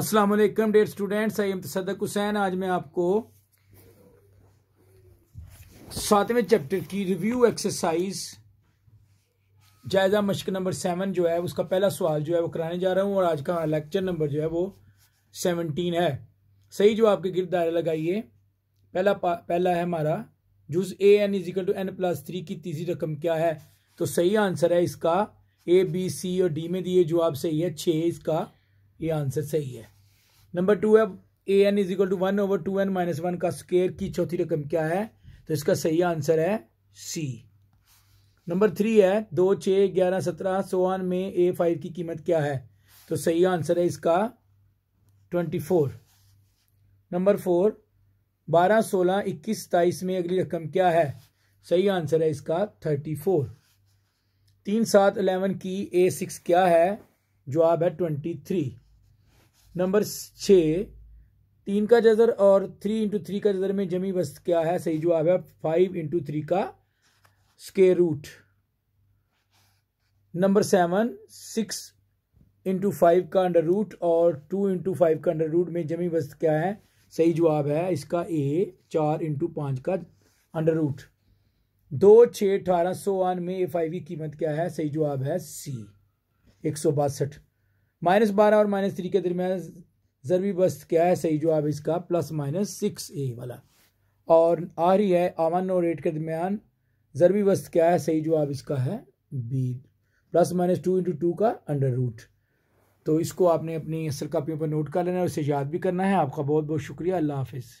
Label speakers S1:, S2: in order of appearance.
S1: अस्सलाम वालेकुम dear students I am Tasaddaq Hussain आज मैं आपको सातवें चैप्टर की रिव्यू एक्सरसाइज जायजा मशक नंबर सेवन जो है उसका पहला सवाल जो है वो कराने जा रहा हूँ और आज का लेक्चर नंबर जो है वो सेवनटीन है सही जो आपके गिरद लगाइए पहला पहला है हमारा जूस a n is equal to n plus three की तीसरी रकम क्या है तो सही आंसर है इसका ए बी सी और डी में दिए जो आप सही है छः इसका ये आंसर सही है नंबर टू है a n is equal to one over two n minus one का स्केयर की चौथी रकम क्या है तो इसका सही आंसर है सी नंबर थ्री है दो छः ग्यारह सत्रह सोवान में ए फाइव की कीमत क्या है तो सही आंसर है इसका ट्वेंटी फोर नंबर फोर बारह सोलह इक्कीस सताईस में अगली रकम क्या है सही आंसर है इसका थर्टी फोर तीन सात अलेवन की ए सिक्स क्या है जवाब है ट्वेंटी थ्री नंबर छः तीन का जजर और थ्री इंटू थ्री का जजर में जमी वस्त क्या है सही जवाब है फाइव इंटू थ्री का square root number seven six into five का अंडर रूट और टू इंटू फाइव का अंडर रूट में जमी वस्त क्या है सही जवाब है इसका ए चार इंटू पाँच का अंडर रूट दो छः अठारह सौ वन में ए फाइव की कीमत क्या है सही जवाब है सी एक सौ बासठ माइनस बारह और माइनस थ्री के दरमियान ज़रबी बस्त क्या है सही जवाब इसका प्लस माइनस सिक्स ए वाला और आ रही है अमन और एट के दरमियान ज़रबी बस्त क्या है सही जवाब इसका है b plus minus two into two का अंडर रूट तो इसको आपने अपनी असल कापियों पर नोट कर लेना और इसे याद भी करना है आपका बहुत बहुत शुक्रिया अल्लाह हाफिज़